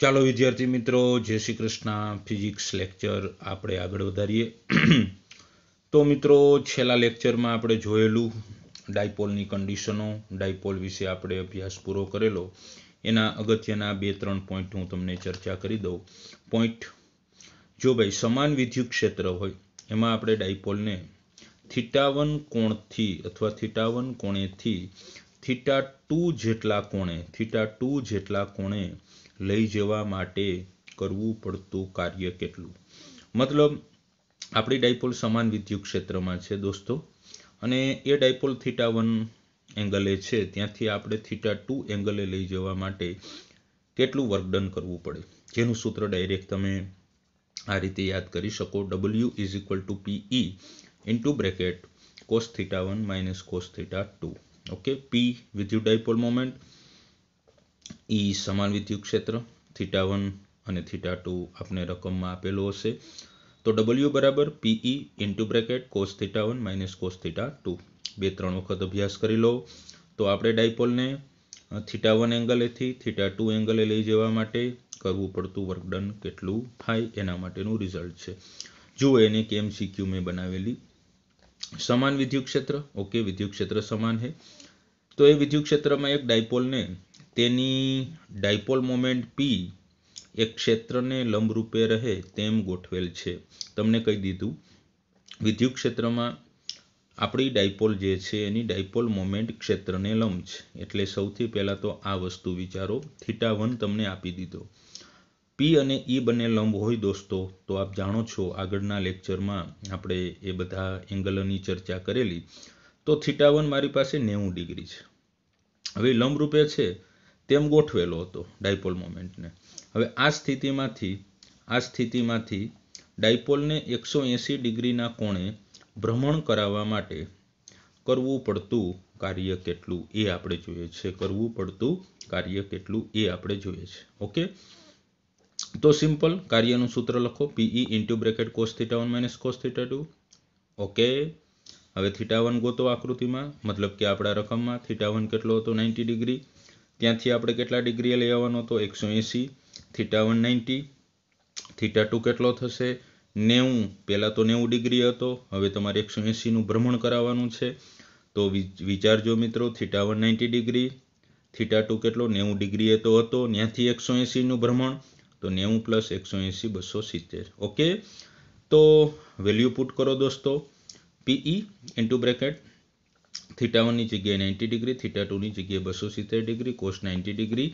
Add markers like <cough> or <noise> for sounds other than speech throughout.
ચાલો વિદ્યાર્થી મિત્રો જય શ્રી કૃષ્ણ ફિઝિક્સ લેક્ચર આપણે આગળ વધારીએ <clears throat> તો મિત્રો છેલ્લા લેક્ચરમાં આપણે જોયેલું ડાયપોલની કન્ડિશનો ડાયપોલ વિશે આપણે અભ્યાસ પૂરો કરેલો એના અગત્યના બે ત્રણ પોઈન્ટ હું તમને ચર્ચા કરી દઉં પોઈન્ટ જો ભાઈ સમાન વિદ્યુત ક્ષેત્ર હોય એમાં આપણે ડાયપોલને થીટાવન કોણથી અથવા થીટાવન કોણેથી થીટા ટુ જેટલા કોણે થીટા ટુ જેટલા કોણે લઈ જવા માટે કરવું પડતું કાર્ય કેટલું મતલબ આપણી ડાયપોલ સમાન વિદ્યુત ક્ષેત્રમાં છે દોસ્તો અને એ ડાયપોલ થીટા વન એંગલે છે ત્યાંથી આપણે થીટા ટુ એંગલે લઈ જવા માટે કેટલું વર્કડન કરવું પડે જેનું સૂત્ર ડાયરેક્ટ તમે આ રીતે યાદ કરી શકો W is equal to P E into bracket cos theta one minus cos theta two okay P વિદ્યુત ડાયપોલ મોમેન્ટ એ સમાન વિદ્યુત ક્ષેત્ર થીટા વન અને થીટા ટુ આપને રકમમાં આપેલો હશે તો ડબલ્યુ બરાબર P E into bracket cos theta one minus cos theta two બે ત્રણ વખત અભ્યાસ કરી લો તો આપણે ડાયપોલને થીટા વન એંગલેથી થીટા ટુ એંગલે લઈ જવા માટે કરવું પડતું વર્કડન કેટલું થાય એના માટેનું રિઝલ્ટ છે જુઓ એને કેમ સીક્યુ મેં બનાવેલી સમાન વિદ્યુત ક્ષેત્ર ઓકે વિદ્યુત ક્ષેત્ર સમાન છે તો એ વિદ્યુત ક્ષેત્રમાં એક ડાયપોલને તેની ડાયપોલ મોમેન્ટ પી એ ક્ષેત્રને લંબરૂપે રહે તેમ ગોઠવેલ છે તમને કહી દીધું વિદ્યુત ક્ષેત્રમાં આપણી ડાયપોલ જે છે એની ડાયપોલ મોમેન્ટ ક્ષેત્રને લંબ છે એટલે સૌથી પહેલાં તો આ વસ્તુ વિચારો થીટા વન તમને આપી દીધો પી અને ઈ e બંને લંબ હોય દોસ્તો તો આપ જાણો છો આગળના લેક્ચરમાં આપણે એ બધા એંગલોની ચર્ચા કરેલી તો થીટા વન મારી પાસે નેવું ડિગ્રી છે હવે લંબરૂપે છે તેમ ગોઠવેલો હતો ડાયપોલ મોમેન્ટને હવે આ સ્થિતિમાંથી આ સ્થિતિમાંથી ડાયપોલને એકસો એંસી ડિગ્રીના કોણે ભ્રમણ કરાવવા માટે કરવું પડતું કાર્ય કેટલું એ આપણે જોઈએ છે કરવું પડતું કાર્ય કેટલું એ આપણે જોઈએ છે ઓકે તો સિમ્પલ કાર્યનું સૂત્ર લખો P E into bracket cos theta one minus cos theta two okay હવે થીટા વન ગોતો આકૃતિમાં મતલબ કે આપણા રકમમાં થીટા વન કેટલો હતો નાઇન્ટી ડિગ્રી ત્યાંથી આપણે કેટલા ડિગ્રીએ લઈ આવવાનો તો એકસો એંસી theta one ninety theta two કેટલો થશે નેવું પહેલાં તો નેવું ડિગ્રી હતો હવે તમારે એકસો એંસીનું ભ્રમણ કરાવવાનું છે તો વિચારજો મિત્રો theta one ninety degree theta two કેટલો નેવું ડિગ્રીએ તો હતો ત્યાંથી એકસો એંસીનું ભ્રમણ તો નેવું પ્લસ એકસો એંસી બસો સિત્તેર ઓકે તો વેલ્યુ પુટ કરો દોસ્તો પીઈ ઇન્ટુ બ્રેકેટ થીટા વનની જગ્યાએ નાઇન્ટી ડિગ્રી થીટા ટુની જગ્યાએ બસો સિત્તેર degree cos ninety degree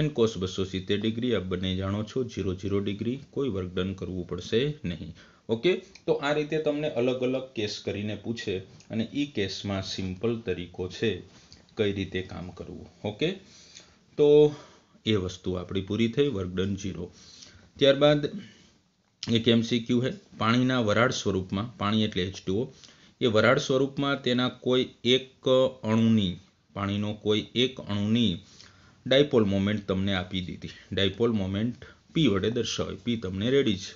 and cos બસો સિત્તેર ડિગ્રી આ બંને જાણો છો ઝીરો ઝીરો ડિગ્રી કોઈ વર્ક ડન કરવું પડશે નહીં ઓકે તો આ રીતે તમને અલગ અલગ કેસ કરીને પૂછે અને એ કેસમાં સિમ્પલ તરીકો છે કઈ રીતે કામ કરવું ઓકે તો એ વસ્તુ આપણી પૂરી થઈ વર્ગડન ઝીરો ત્યારબાદ એક ક્યુ હે પાણીના વરાળ સ્વરૂપમાં પાણી એટલે એચ ટુઓ એ વરાળ સ્વરૂપમાં તેના કોઈ એક અણુની પાણીનો કોઈ એક અણુની ડાયપોલ મોમેન્ટ તમને આપી દીધી ડાયપોલ મોમેન્ટ પી વડે દર્શાવે પી તમને રેડી છે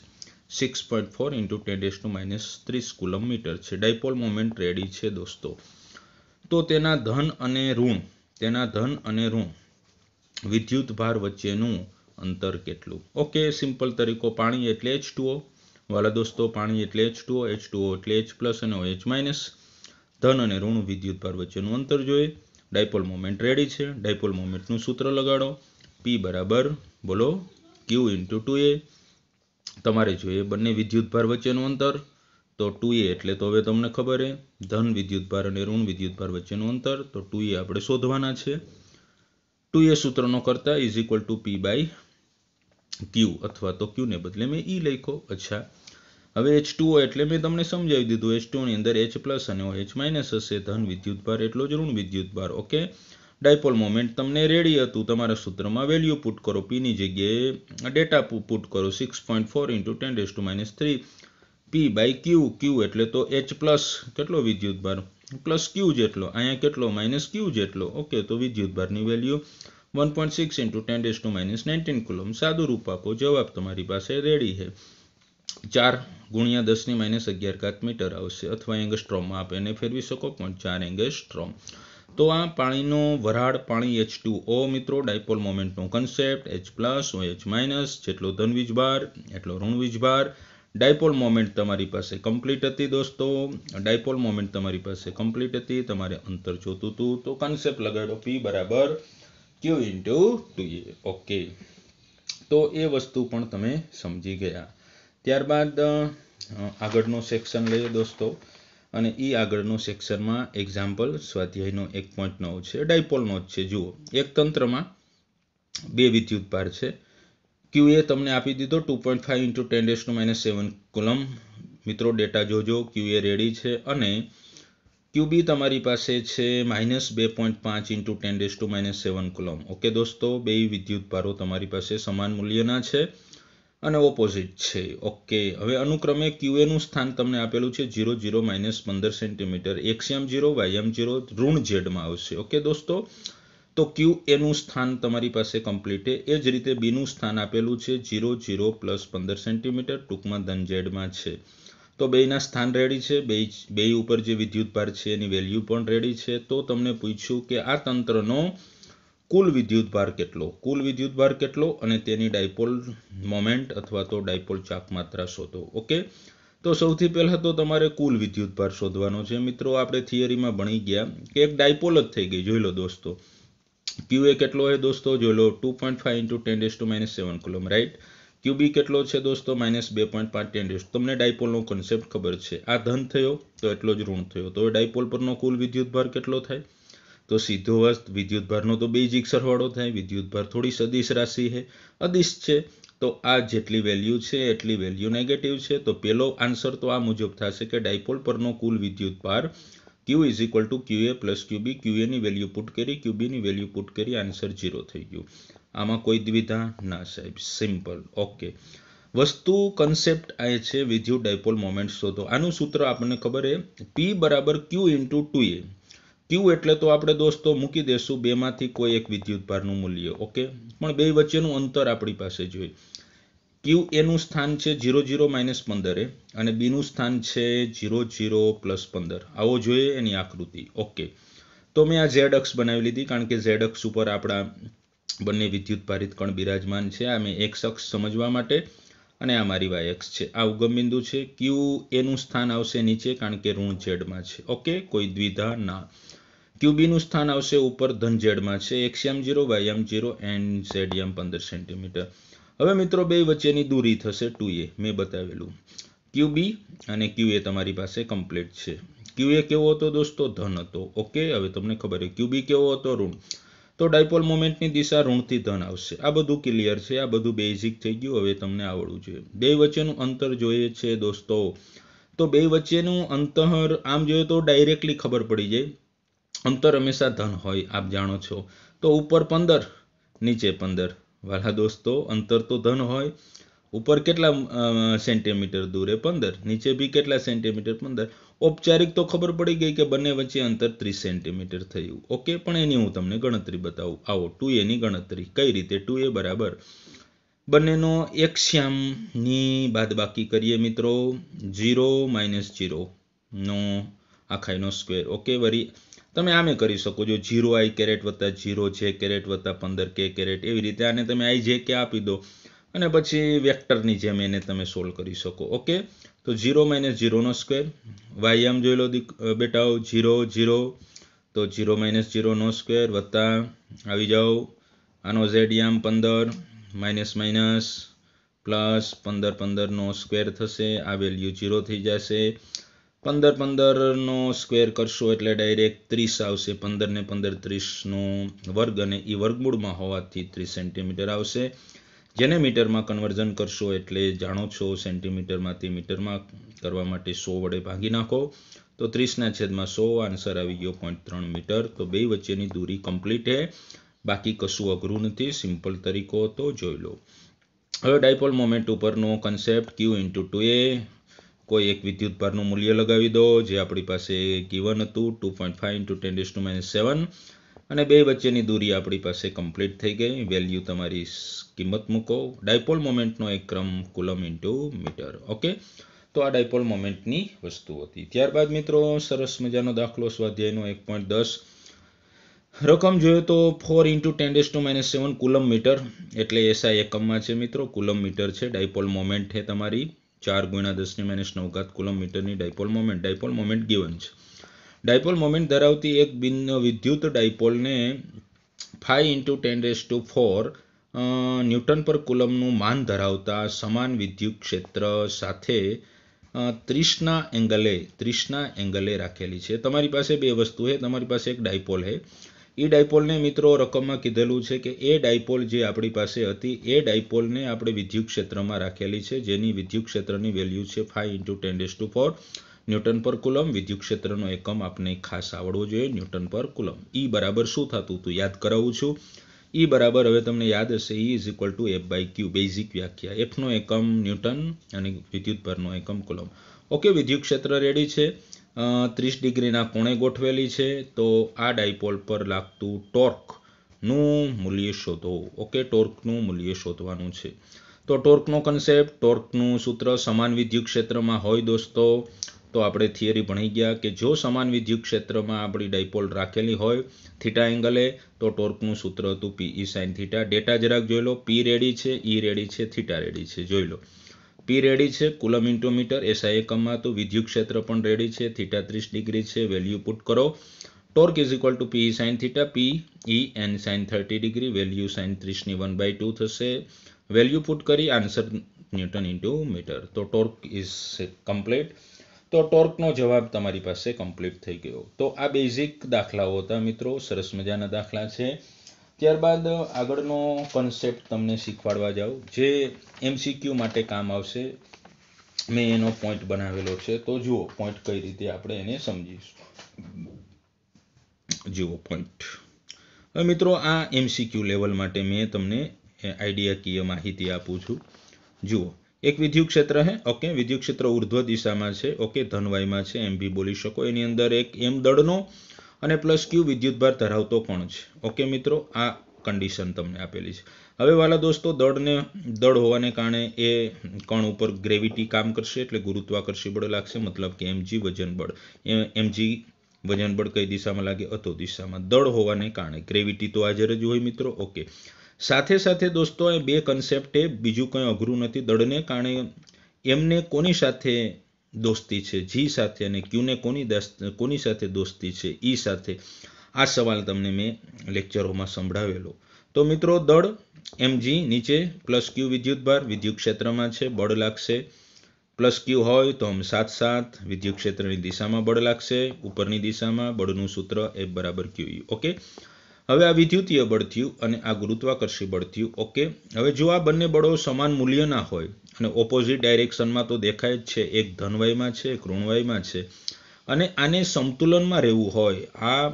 six point four into ten raise to minus ત્રીસ કુલમ મીટર છે ડાયપોલ મોમેન્ટ રેડી છે દોસ્તો તો તેના ધન અને ઋણ તેના ધન અને ઋણ વિદ્યુત ભાર વચ્ચેનું અંતર કેટલું ઓકે સિમ્પલ તરીકો પાણી એટલે એચ ટુઓ વાલા દોસ્તો પાણી એટલે એચ ટુઓ એચ ટુઓ એટલે એચ પ્લસ અને એચ માઇનસ ધન અને ઋણ વિદ્યુત ભાર વચ્ચેનું અંતર જોઈએ ડાયપોલ મોમેન્ટ રેડી છે ડાયપોલ મોમેન્ટનું સૂત્ર લગાડો પી બરાબર બોલો ક્યુ ઇન્ટુ ટુ એ તમારે જોઈએ બંને વિદ્યુત ભાર વચ્ચેનું અંતર તો ટુ એ એટલે તો હવે તમને ખબર છે ધન વિદ્યુત ભાર અને ઋણ વિદ્યુત ભાર વચ્ચેનું અંતર તો ટુ એ આપણે શોધવાના છે ટુ એ સૂત્રનો કરતા is equal to P by Q અથવા તો ક્યુને બદલે મેં ઈ લખ્યો અચ્છા હવે એચ ટુઓ એટલે મેં તમને સમજાવી દીધું એચ ટુની અંદર એચ પ્લસ અને એચ માઇનસ હશે ધન વિદ્યુતભાર એટલો જ ઋણ વિદ્યુતભાર ઓકે ડાયપોલ મોમેન્ટ તમને રેડી હતું તમારા સૂત્રમાં વેલ્યુ પુટ કરો પી ની જગ્યાએ ડેટા પુટ કરો six point four into ten raise to minus three P by Q Q એટલે તો એચ પ્લસ કેટલો વિદ્યુત ભાર પ્લસ ક્યુ જેટલો અહીંયા કેટલો માઇનસ ક્યુ જેટલો ઓકે તો વિદ્યુત ભારની value one point six into ten raise to minus nineteen coulomb સાદું રૂપ આપો જવાબ તમારી પાસે રેડી છે ચાર ગુણ્યા દસની માઇનસ અગિયાર કાત મીટર આવશે અથવા એંગસ્ટ્રોમમાં આપ એને ફેરવી શકો પણ ચાર એંગસ્ટ્રોમ તો આ પાણીનો વરાળ પાણી એચ ટુ ઓ મિત્રો ડાયપોલ મોમેન્ટનો concept H plus O H minus જેટલો ધનવીજ ભાર એટલો ઋણવીજ ભાર ડાયપોલ મોમેન્ટ તમારી પાસે કમ્પ્લીટ હતી દોસ્તો ડાયપોલ મોમેન્ટ તમારી પાસે કમ્પ્લીટ હતી તમારે અંતર જોતું હતું તો કન્સેપ્ટ લગાડો પી બરાબર Q into two A okay તો એ વસ્તુ પણ તમે સમજી ગયા ત્યારબાદ આગળનો સેક્શન લઈએ દોસ્તો અને એ આગળનું સેક્શનમાં એક્ઝામ્પલ સ્વાધ્યાયનો એક પોઈન્ટ નવ છે ડાયપોલનો જ છે જુઓ એક તંત્રમાં બે વિદ્યુત ભાર છે ક્યુ એ તમને આપી દીધો two point five into ten raise to minus seven coulomb મિત્રો ડેટા જોજો ક્યુ એ રેડી છે અને ક્યુબી તમારી પાસે છે માઇનસ બે પોઈન્ટ પાંચ into ten raise to minus seven coulomb okay દોસ્તો બે વિદ્યુત ભારો તમારી પાસે સમાન મૂલ્યના છે અને ઓપોઝિટ છે ઓકે હવે અનુક્રમે ક્યુએનું સ્થાન તમને આપેલું છે જીરો ઝીરો માઇનસ પંદર centimetre X M zero Y M zero ઋણ ઝેડમાં આવશે ઓકે દોસ્તો તો ક્યુ એનું સ્થાન તમારી પાસે કમ્પ્લીટ એ જ રીતે બીનું સ્થાન આપેલું છે ઝીરો જીરો પ્લસ પંદર સેન્ટીમીટર ટૂંકમાં ધન ઝેડમાં છે તો બેયના સ્થાન રેડી છે બે બે ઉપર જે વિદ્યુત ભાર છે એની વેલ્યુ પણ રેડી છે તો તમને પૂછ્યું કે આ તંત્રનો કુલ વિદ્યુત ભાર કેટલો કુલ વિદ્યુત ભાર કેટલો અને તેની ડાયપોલ મોમેન્ટ અથવા તો ડાયપોલ ચાપ માત્રા શોધો ઓકે તો સૌથી પહેલાં તો તમારે કુલ વિદ્યુત ભાર શોધવાનો છે મિત્રો આપણે થિયરીમાં ભણી ગયા કે એક ડાયપોલ જ થઈ ગઈ જોઈ લો દોસ્તો ક્યુ એ કેટલો હોય દોસ્તો જોઈ લો two point five into ten raise to minus seven coulomb right Q B કેટલો છે દોસ્તો માઇનસ બે પોઈન્ટ પાંચ ટેન્ડ્યુસ તમને ડાયપોલનો કોન્સેપ્ટ ખબર છે આ ધન થયો તો એટલો જ ઋણ થયો તો ડાયપોલ પરનો કુલ વિદ્યુતભાર કેટલો થાય તો સીધો અસ્ત વિદ્યુતભારનો તો બેઝિક સરવાળો થાય વિદ્યુતભાર થોડી સદિશ રાશિ છે અદિશ છે તો આ જેટલી વેલ્યુ છે એટલી વેલ્યુ નેગેટિવ છે તો પેલો આન્સર તો આ મુજબ થશે કે ડાયપોલ પરનો કુલ વિદ્યુતભાર Q is equal to Q A plus Q B ક્યુએની વેલ્યુ પુટ કરી ક્યુબીની વેલ્યુ પુટ કરી આન્સર ઝીરો થઈ ગયો આમાં કોઈ દ્વિધા ના સાહેબ સિમ્પલ ઓકે વસ્તુ કન્સેપ્ટ આ છે વિધ્યુ ડાયપોલ મોમેન્ટ શોધો આનું સૂત્ર આપણને ખબર છે પી બરાબર ક્યુ ઇન્ટુ ટુ એ ક્યુ એટલે તો આપણે દોસ્તો મૂકી દઈશું બેમાંથી કોઈ એક વિદ્યુતભારનું મૂલ્ય ઓકે પણ બે વચ્ચેનું અંતર આપણી પાસે જોઈએ ક્યુ એનું સ્થાન છે જીરો જીરો માઇનસ પંદરે અને બીનું સ્થાન છે જીરો જીરો પ્લસ પંદર આવો જોઈએ એની આકૃતિ ઓકે તો મેં આ ઝેડ અક્ષ બનાવી લીધી કારણ કે ઝેડ અક્ષ ઉપર આપણા બંને વિદ્યુત પારિત કણ બિરાજમાન છે આ મેં એક્સ અક્ષ સમજવા માટે અને આ મારી વાય અક્ષ છે આ ઉગમ બિંદુ છે ક્યુ એનું સ્થાન આવશે નીચે કારણ કે ઋણ ઝેડમાં છે ઓકે કોઈ દ્વિધા ના ક્યુબીનું સ્થાન આવશે ઉપર ધન ઝેડમાં છે X M zero Y M zero and Z M પંદર સેન્ટીમીટર હવે મિત્રો બે વચ્ચેની દૂરી થશે ટુ એ મેં બતાવેલું ક્યુ બી અને ક્યુ એ તમારી પાસે કમ્પ્લીટ છે ક્યુ એ કેવો હતો દોસ્તો ધન હતો ઓકે હવે તમને ખબર છે ક્યુ બી કેવો હતો ઋણ તો ડાયપોલ મોમેન્ટની દિશા ઋણથી ધન આવશે આ બધું ક્લિયર છે આ બધું બેઝિક થઈ ગયું હવે તમને આવડવું જોઈએ બે વચ્ચેનું અંતર જોઈએ છે દોસ્તો તો બે વચ્ચેનું અંતર આમ જોઈએ તો ડાયરેક્ટલી ખબર પડી જાય અંતર હંમેશા ધન હોય આપ જાણો છો તો ઉપર પંદર નીચે પંદર વાલા દોસ્તો અંતર તો ધન હોય ઉપર કેટલા સેન્ટીમીટર દૂરે પંદર નીચે બી કેટલા સેન્ટીમીટર પંદર ઔપચારિક તો ખબર પડી ગઈ કે બંને વચ્ચે અંતર ત્રીસ સેન્ટીમીટર થયું ઓકે પણ એની હું તમને ગણતરી બતાવું આવો ટુ એની ગણતરી કઈ રીતે ટુ એ બરાબર બંનેનો એક શ્યામની બાદબાકી કરીએ મિત્રો ઝીરો માઇનસ ઝીરો નો આખાઈનો સ્ક્વેર ઓકે વરી તમે આમે કરી શકો છો જીરો આઈ કેરેટ વત્તા જીરો છે કેરેટ વત્તા પંદર કે કેરેટ એવી રીતે આને તમે આઈ જે કે આપી દો અને પછી વેક્ટરની જેમ એને તમે સોલ્વ કરી શકો ઓકે તો જીરો માઇનસ જીરોનો સ્ક્વેર વાય આમ જોઈ લો બેટાઓ ઝીરો જીરો તો જીરો માઇનસ જીરોનો સ્ક્વેર વત્તા આવી જાઓ આનો ઝેડ યામ પંદર માઇનસ માઇનસ પ્લસ પંદર પંદરનો સ્ક્વેર થશે આ વેલ્યુ જીરો થઈ જશે પંદર પંદરનો સ્ક્વેર કરશો એટલે ડાયરેક્ટ ત્રીસ આવશે પંદર ને પંદર ત્રીસનો વર્ગ અને એ વર્ગમૂળમાં હોવાથી ત્રીસ સેન્ટીમીટર આવશે જેને મીટરમાં કન્વર્ઝન કરશો એટલે જાણો છો સેન્ટીમીટરમાંથી મીટરમાં કરવા માટે સો વડે ભાંગી નાખો તો ત્રીસના છેદમાં સો આન્સર આવી ગયો પોઈન્ટ ત્રણ મીટર તો બે વચ્ચેની દૂરી કમ્પ્લીટ હે બાકી કશું અઘરું નથી સિમ્પલ તરીકો તો જોઈ લો હવે ડાયપોલ મોમેન્ટ ઉપરનો concept Q into two A કોઈ એક વિદ્યુત ભારનું મૂલ્ય લગાવી દો જે આપણી પાસે ગીવન હતું two point five into ten raise to minus seven અને બે વચ્ચેની દૂરી આપણી પાસે કમ્પ્લીટ થઈ ગઈ વેલ્યુ તમારી કિંમત મૂકો ડાયપોલ મોમેન્ટનો એક ક્રમ કુલમ ઇન્ટુ મીટર ઓકે તો આ ડાયપોલ મોમેન્ટની વસ્તુ હતી ત્યારબાદ મિત્રો સરસ મજાનો દાખલો સ્વાધ્યાયનો એક પોઈન્ટ દસ રકમ જોઈએ તો four into ten raise to minus seven coulomb metre એટલે એસઆઈ એકમમાં છે મિત્રો કુલમ મીટર છે ડાયપોલ મોમેન્ટ છે તમારી ચાર ગુણ્યા દસની માઇનસ નવઘાત coulomb dipole moment dipole moment given છે ડાયપોલ મોમેન્ટ ધરાવતી એક બિન વિદ્યુત ડાયપોલને five into ten raise to four newton પર કુલમનું માન ધરાવતા સમાન વિદ્યુત ક્ષેત્ર સાથે ત્રીસના એંગલે ત્રીસના એંગલે રાખેલી છે તમારી પાસે બે વસ્તુ છે તમારી પાસે એક ડાયપોલ છે એ ડાયપોલને મિત્રો રકમમાં કીધેલું છે કે એ ડાયપોલ જે આપણી પાસે હતી એ ડાયપોલને આપણે વિદ્યુત ક્ષેત્રમાં રાખેલી છે જેની વિદ્યુત ક્ષેત્રની વેલ્યુ છે five into ten raise to four newton પર કુલમ વિદ્યુત ક્ષેત્રનો એકમ આપને ખાસ આવડવો જોઈએ ન્યૂટન પર કુલમ ઈ બરાબર શું થતું હતું યાદ કરાવું છું ઈ બરાબર હવે તમને યાદ હશે E is equal to F by Q basic વ્યાખ્યા એફનો એકમ ન્યૂટન અને વિદ્યુત પરનો એકમ કુલમ ઓકે વિદ્યુત ક્ષેત્ર રેડી છે ત્રીસ ડિગ્રીના કોણે ગોઠવેલી છે તો આ ડાયપોલ પર લાગતું ટોર્કનું મૂલ્ય શોધો ઓકે ટોર્કનું મૂલ્ય શોધવાનું છે તો ટોર્કનો કન્સેપ્ટ ટોર્કનું સૂત્ર સમાન વિદ્યુત ક્ષેત્રમાં હોય દોસ્તો તો આપણે થિયરી ભણી ગયા કે જો સમાન વિદ્યુત ક્ષેત્રમાં આપણી ડાયપોલ રાખેલી હોય થીટા એંગલે તો ટોર્કનું સૂત્ર હતું P E sine theta data જરાક જોઈ લો પી રેડી છે ઈ e રેડી છે થીટા રેડી છે જોઈ લો પી રેડી છે કુલમ ઇન્ટુ મીટર એસઆઈ એકમમાં તો વિદ્યુત ક્ષેત્ર પણ રેડી છે થીટા ત્રીસ ડિગ્રી છે વેલ્યુ પુટ કરો torque is equal to P sine theta P E N sine thirty degree value sine ત્રીસની વન બાય ટુ થશે વેલ્યુ પુટ કરી આન્સર ન્યૂટન ઇન્ટુ મીટર તો ટોર્ક ઇઝ કમ્પ્લીટ તો ટોર્કનો જવાબ તમારી પાસે કમ્પ્લીટ થઈ ગયો તો આ બેઝિક દાખલાઓ હતા મિત્રો સરસ મજાના દાખલા છે ત્યારબાદ આગળનો કન્સેપ્ટ તમને શીખવાડવા જાઉં જે એમસીક્યુ માટે કામ આવશે મેં એનો પોઈન્ટ બનાવેલો છે તો જુઓ પોઈન્ટ કઈ રીતે આપણે એને સમજીશું જુઓ પોઈન્ટ હવે મિત્રો આ એમસીક્યુ લેવલ માટે મેં તમને આઈડિયાકીય માહિતી આપું છું જુઓ એક વિદ્યુત ક્ષેત્ર હે ઓકે વિદ્યુત ક્ષેત્ર ઉર્ધ્વ દિશામાં છે ઓકે ધનવાયમાં છે એમ બી બોલી શકો એની અંદર એક એમ દળનો અને પ્લસ ક્યુ વિદ્યુતભાર ધરાવતો કોણ છે ઓકે મિત્રો આ કન્ડિશન તમને આપેલી છે હવે વાલા દોસ્તો દળને દળ હોવાને કારણે એ કણ ઉપર ગ્રેવિટી કામ કરશે એટલે ગુરુત્વાકર્ષી બળ લાગશે મતલબ કે એમજી વજન બળ એમજી વજન બળ કઈ દિશામાં લાગે અતો દિશામાં દળ હોવાને કારણે ગ્રેવિટી તો હાજર જ હોય મિત્રો ઓકે સાથે સાથે દોસ્તો એ બે કન્સેપ્ટે બીજું કંઈ અઘરું નથી દળને કારણે એમને કોની સાથે દોસ્તી છે જી સાથે અને ક્યુને કોની કોની સાથે દોસ્તી છે ઈ સાથે આ સવાલ તમને મેં લેક્ચરોમાં સંભળાવેલો તો મિત્રો દળ એમ જી નીચે પ્લસ ક્યુ વિદ્યુતભાર વિદ્યુત ક્ષેત્રમાં છે બળ લાગશે પ્લસ ક્યુ હોય તો આમ સાત સાત વિદ્યુત ક્ષેત્રની દિશામાં બળ લાગશે ઉપરની દિશામાં બળનું સૂત્ર એ બરાબર ક્યુ ઓકે હવે આ વિદ્યુતીય બળ થયું અને આ ગુરુત્વાકર્ષી બળ થયું ઓકે હવે જો આ બંને બળો સમાન મૂલ્યના હોય અને ઓપોઝિટ ડાયરેક્શનમાં તો દેખાય જ છે એક ધનવાયમાં છે એક ઋણવાયમાં છે અને આને સંતુલનમાં રહેવું હોય આ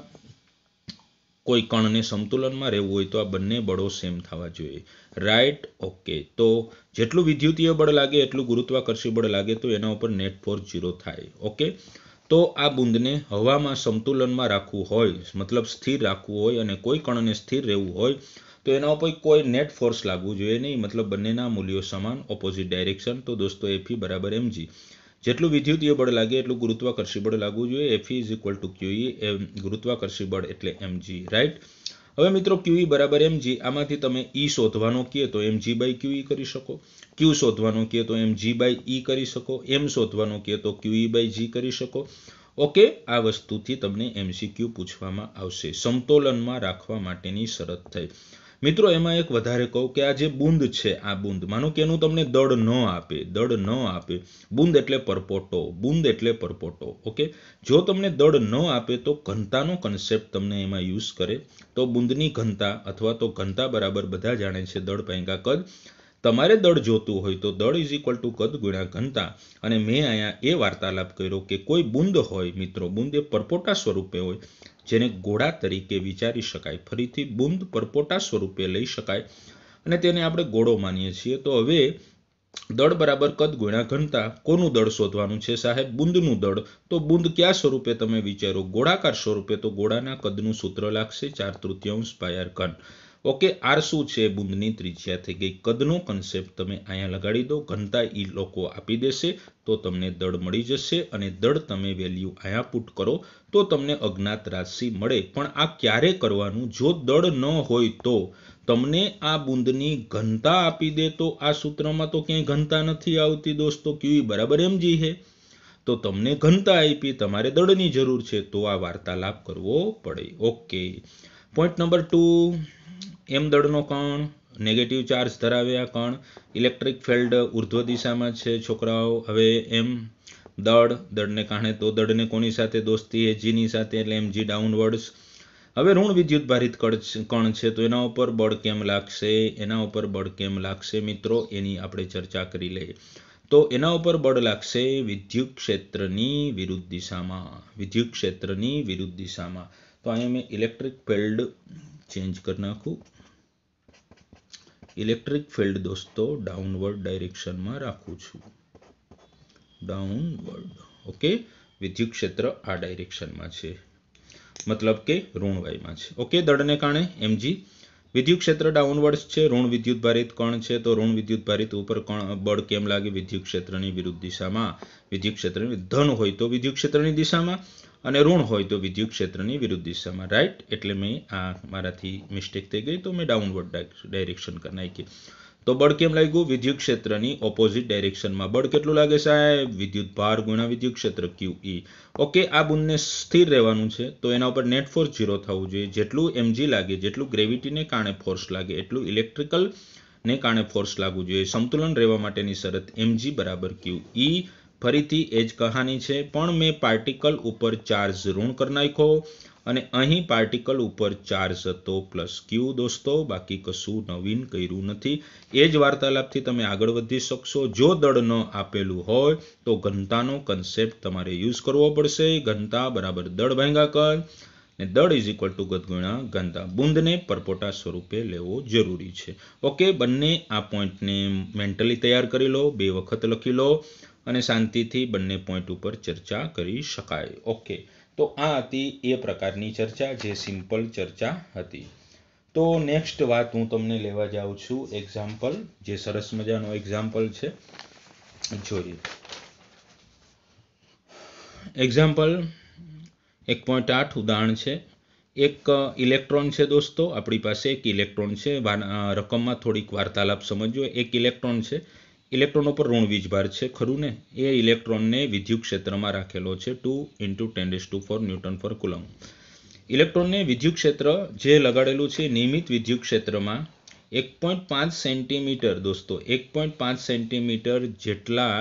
કોઈ કણને સંતુલનમાં રહેવું હોય તો આ બંને બળો સેમ થવા જોઈએ રાઈટ ઓકે તો જેટલું વિદ્યુતીય બળ લાગે એટલું ગુરુત્વાકર્ષી બળ લાગે તો એના ઉપર નેટ ફોર્સ ઝીરો થાય ઓકે તો આ બુંદને હવામાં સંતુલનમાં રાખવું હોય મતલબ સ્થિર રાખવું હોય અને કોઈ કણને સ્થિર રહેવું હોય તો એના ઉપર કોઈ નેટ ફોર્સ લાગવું જોઈએ નહીં મતલબ બંનેના મૂલ્યો સમાન ઓપોઝિટ ડાયરેક્શન તો દોસ્તો એફી e બરાબર એમજી જેટલું વિદ્યુતીય બળ લાગે એટલું ગુરુત્વાકર્ષી બળ લાગવું જોઈએ F E is equal to Q E M ગુરુત્વાકર્ષી બળ એટલે એમજી રાઈટ હવે મિત્રો ક્યુઈ e બરાબર એમ જી આમાંથી તમે ઈ e શોધવાનો કહે તો એમ જી બાય ક્યુઈ કરી શકો ક્યુ શોધવાનો કહે તો એમ જી બાય ઈ કરી શકો એમ શોધવાનો કહે તો ક્યુઈ બાય જી કરી શકો ઓકે આ વસ્તુથી તમને એમસીક્યુ પૂછવામાં આવશે સમતોલનમાં રાખવા માટેની શરત થઈ મિત્રો એમાં એક વધારે કહું કે આ જે બુંદ છે આ બુંદ માનો કે એનું તમને દળ ન આપે દળ ન આપે બુંદ એટલે પરપોટો બુંદ એટલે પરપોટો ઓકે જો તમને દળ ન આપે તો ઘનતાનો કન્સેપ્ટ તમને એમાં યુઝ કરે તો બુંદની ઘનતા અથવા તો ઘનતા બરાબર બધા જાણે છે દળ પૈંગા કદ તમારે દળ જોતું હોય તો દળ ઇઝ ઇક્વલ ટુ કદ ગુણ્યા ઘનતા અને મેં અહીંયા એ વાર્તાલાપ કર્યો કે કોઈ બુંદ હોય મિત્રો બુંદ એ પરપોટા સ્વરૂપે હોય જેને ગોળા તરીકે વિચારી શકાય ફરીથી બુંદ પરપોટા સ્વરૂપે લઈ શકાય અને તેને આપણે ગોળો માનીએ છીએ તો હવે દળ બરાબર કદ ગુણ્યા ઘનતા કોનું દળ શોધવાનું છે સાહેબ બુંદનું દળ તો બુંદ ક્યાં સ્વરૂપે તમે વિચારો ગોળાકાર સ્વરૂપે તો ગોળાના કદનું સૂત્ર લાગશે ચાર તૃતીયાંશ પાયાર ઘન ઓકે આર શું છે બુંદની ત્રિજ્યા થઈ ગઈ કદનો કન્સેપ્ટ તમે અહીંયા લગાડી દો ઘનતા એ લોકો આપી દેશે તો તમને દળ મળી જશે અને દળ તમે વેલ્યુ અહીંયા પુટ કરો તો તમને અજ્ઞાત રાશિ મળે પણ આ ક્યારે કરવાનું જો દળ ન હોય તો તમને આ બુંદની ઘનતા આપી દે તો આ સૂત્રમાં તો ક્યાંય ઘનતા નથી આવતી દોસ્તો કેવી બરાબર એમ જી હે તો તમને ઘનતા આપી તમારે દળની જરૂર છે તો આ વાર્તાલાપ કરવો પડે okay point number two M દળનો કણ નેગેટિવ ચાર્જ ધરાવ્યા કણ ઇલેક્ટ્રિક ફિલ્ડ ઉર્ધ્વ દિશામાં છે છોકરાઓ હવે એમ દળ દળને કારણે તો દળને કોની સાથે દોસ્તી એ જીની સાથે એટલે એમ જી ડાઉનવર્ડ્સ હવે ઋણ વિદ્યુત ભારિત કણ છે તો એના ઉપર બળ કેમ લાગશે એના ઉપર બળ કેમ લાગશે મિત્રો એની આપણે ચર્ચા કરી લઈએ તો એના ઉપર બળ લાગશે વિદ્યુત ક્ષેત્રની વિરુદ્ધ દિશામાં વિદ્યુત ક્ષેત્રની વિરુદ્ધ દિશામાં તો અહીંયા મેં ઇલેક્ટ્રિક ફિલ્ડ ચેન્જ કરી નાખું ઇલેક્ટ્રિક ફિલ્ડ દોસ્તો ડાઉનવર્ડ ડાયરેક્શનમાં રાખું છું ડાઉનવર્ડ ઓકે વિદ્યુત ક્ષેત્ર આ ડાયરેક્શનમાં છે મતલબ કે ઋણવાયમાં છે ઓકે દળને કારણે એમજી વિદ્યુત ક્ષેત્ર ડાઉનવર્ડ છે ઋણ વિદ્યુત ભારિત કણ છે તો ઋણ વિદ્યુત ભારિત ઉપર કોણ બળ કેમ લાગે વિદ્યુત ક્ષેત્રની વિરુદ્ધ દિશામાં વિદ્યુત ક્ષેત્રની ધન હોય તો વિદ્યુત ક્ષેત્રની દિશામાં અને ઋણ હોય તો વિદ્યુત ક્ષેત્રની વિરુદ્ધ દિશામાં રાઈટ એટલે મેં આ મારાથી મિસ્ટેક થઈ ગઈ તો મેં ડાઉનવર્ડ ડાયરેક્શન કરી તો બળ કેમ લાગ્યું વિદ્યુત ક્ષેત્રની ઓપોઝિટ ડાયરેક્શનમાં બળ કેટલું લાગે સાહેબ વિદ્યુત ભાર ગુણ્યા વિદ્યુત ક્ષેત્ર ક્યુ ઈ e. ઓકે આ બુનને સ્થિર રહેવાનું છે તો એના ઉપર નેટ ફોર્સ ઝીરો થવું જોઈએ જેટલું એમજી લાગે જેટલું ગ્રેવિટીને કારણે ફોર્સ લાગે એટલું ઇલેક્ટ્રિકલ ને કારણે ફોર્સ લાગવું જોઈએ સંતુલન રહેવા માટેની શરત એમજી બરાબર ક્યુ ઈ e. ફરીથી એ જ કહાની છે પણ મેં પાર્ટિકલ ઉપર ચાર્જ ઋણ કરી નાખ્યો અને અહીં પાર્ટિકલ ઉપર ચાર્જ હતો પ્લસ ક્યુ દોસ્તો બાકી કશું નવીન કર્યું નથી એ જ વાર્તાલાપથી તમે આગળ વધી શકશો જો દળ ન આપેલું હોય તો ઘનતાનો કન્સેપ્ટ તમારે યુઝ કરવો પડશે ઘનતા બરાબર દળ ભાંગાકર ને દળ ઇઝ ઇક્વલ ટુ ગદગુણા ઘનતા બુંદને પરપોટા સ્વરૂપે લેવો જરૂરી છે ઓકે બંને આ પોઈન્ટને મેન્ટલી તૈયાર કરી લો બે વખત લખી લો અને શાંતિથી બંને પોઈન્ટ ઉપર ચર્ચા કરી શકાય ઓકે તો આ હતી એ પ્રકારની ચર્ચા જે સિમ્પલ ચર્ચા હતી તો નેક્સ્ટ વાત હું તમને લેવા જાઉં છું એક્ઝામ્પલ જે સરસ મજાનો એક્ઝામ્પલ છે જોઈએ એક્ઝામ્પલ એક પોઈન્ટ આઠ ઉદાહરણ છે એક ઇલેક્ટ્રોન છે દોસ્તો આપણી પાસે એક ઇલેક્ટ્રોન છે રકમમાં થોડીક વાર્તાલાપ સમજ્યો એક ઇલેક્ટ્રોન છે ઇલેક્ટ્રોન ઉપર ઋણ વીજભાર છે ખરું ને એ ઇલેક્ટ્રોનને વિદ્યુત ક્ષેત્રમાં રાખેલો છે two into ten to four newton for coulomb ઇલેક્ટ્રોનને વિદ્યુત ક્ષેત્ર જે લગાડેલું છે નિયમિત વિદ્યુત ક્ષેત્રમાં એક પોઈન્ટ પાંચ સેન્ટીમીટર દોસ્તો એક પોઈન્ટ પાંચ સેન્ટીમીટર જેટલા